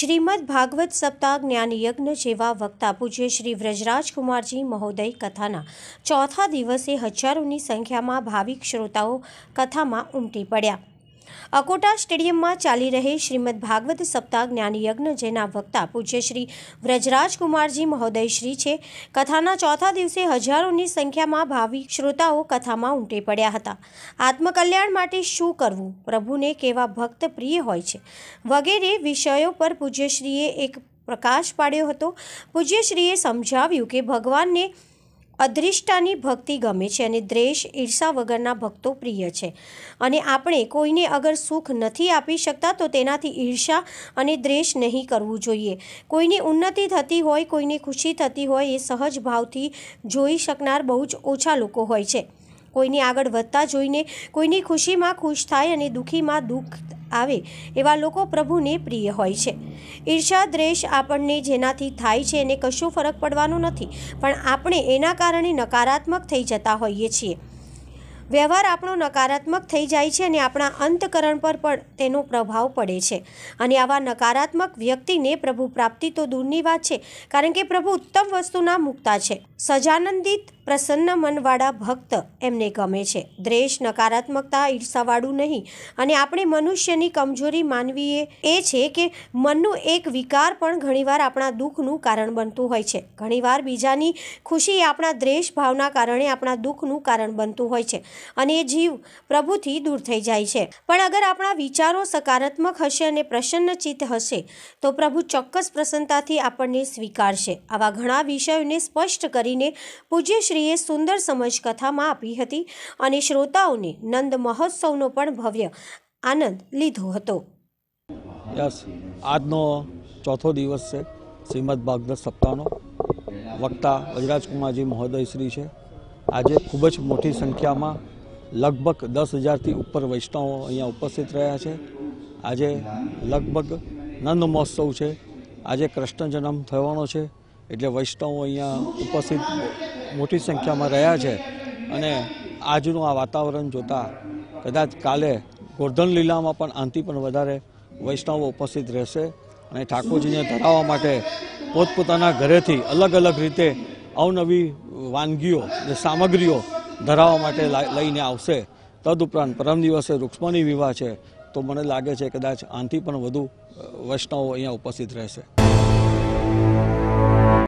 શ્રીમદ ભાગવત સપ્તાહ જ્ઞાનયજ્ઞ જેવા વક્તા પૂજ્ય શ્રી વ્રજરાજકુમારજી મહોદય કથાના ચોથા દિવસે હજારોની સંખ્યામાં ભાવિક શ્રોતાઓ કથામાં ઉમટી પડ્યા અકોટા સ્ટેડિયમમાં ચાલી રહેલ શ્રીમદ ભાગવત સપ્તાહ જ્ઞાનયજ્ઞ જેના વક્તા પૂજ્યશ્રી શ્રી વ્રજરાજ કુમારજી મહોદયશ્રી છે કથાના ચોથા દિવસે હજારોની સંખ્યામાં ભાવિક શ્રોતાઓ કથામાં ઉમટી પડ્યા હતા આત્મકલ્યાણ માટે શું કરવું પ્રભુને કેવા ભક્ત પ્રિય હોય છે વગેરે વિષયો પર પૂજ્યશ્રીએ એક પ્રકાશ પાડ્યો હતો પૂજ્યશ્રીએ સમજાવ્યું કે ભગવાનને અદૃષ્ટાની ભક્તિ ગમે છે અને દ્વેષ ઈર્ષા વગરના ભક્તો પ્રિય છે અને આપણે કોઈને અગર સુખ નથી આપી શકતા તો તેનાથી ઈર્ષા અને દ્વેષ નહીં કરવું જોઈએ કોઈની ઉન્નતિ થતી હોય કોઈને ખુશી થતી હોય એ સહજ ભાવથી જોઈ શકનાર બહુ જ ઓછા લોકો હોય છે કોઈને આગળ વધતા જોઈને કોઈની ખુશીમાં ખુશ થાય અને દુઃખીમાં દુઃખ આવે એવા લોકો પ્રભુને પ્રિય હોય છે ઈર્ષા દ્વેષ આપણને જેનાથી થાય છે એને કશું ફરક પડવાનો નથી પણ આપણે એના કારણે નકારાત્મક થઈ જતા હોઈએ છીએ વ્યવહાર આપણો નકારાત્મક થઈ જાય છે અને આપણા અંતકરણ પર પણ તેનો પ્રભાવ પડે છે અને આવા નકારાત્મક વ્યક્તિને પ્રભુ પ્રાપ્તિ તો દૂરની વાત છે કારણ કે પ્રભુ ઉત્તમ વસ્તુના મુક્તા છે સજાનંદિત પ્રસન્ન મનવાળા ભક્ત એમને ગમે છે દ્વેષ નકારાત્મકતા ઈર્ષાવાળું નહીં અને આપણે મનુષ્યની કમજોરી માનવીએ એ છે કે મનનું એક વિકાર પણ ઘણીવાર આપણા દુઃખનું કારણ બનતું હોય છે ઘણીવાર બીજાની ખુશી આપણા દ્વેષ ભાવના કારણે આપણા દુઃખનું કારણ બનતું હોય છે અને એ જીવ પ્રભુથી દૂર થઈ જાય છે પણ અગર આપણા વિચારો સકારાત્મક હશે અને પ્રસન્નચિત્ત હશે તો પ્રભુ ચોક્કસ પ્રસન્નતાથી આપણને સ્વીકારશે આવા ઘણા વિષયોને સ્પષ્ટ કરીને પૂજ્યશ્રીએ સુંદર સમજ કથામાં આપી હતી અને શ્રોતાઓને નંદ મહોત્સવનો પણ ભવ્ય આનંદ લીધો હતો આજનો ચોથો દિવસ છે શ્રીમદ ભાગવત સપ્તાહનો વક્તા વજરાજકુમારજી મહોદય શ્રી છે આજે ખૂબ જ મોટી સંખ્યામાં લગભગ દસ હજારથી ઉપર વૈષ્ણવો અહીંયા ઉપસ્થિત રહ્યા છે આજે લગભગ નંદ મહોત્સવ છે આજે કૃષ્ણ જન્મ થવાનો છે એટલે વૈષ્ણવો અહીંયા ઉપસ્થિત મોટી સંખ્યામાં રહ્યા છે અને આજનું આ વાતાવરણ જોતાં કદાચ કાલે ગોર્ધન લીલામાં પણ આંતી પણ વધારે વૈષ્ણવો ઉપસ્થિત રહેશે અને ઠાકોરજીને ધરાવવા માટે પોતપોતાના ઘરેથી અલગ અલગ રીતે અવનવી વાનગીઓ ને સામગ્રીઓ ધરાવવા માટે લઈને આવશે તદુપરાંત પરમ દિવસે રૂક્ષ્મણી વિવાહ છે તો મને લાગે છે કદાચ આનાથી પણ વધુ વૈષ્ણવો અહીંયા ઉપસ્થિત રહેશે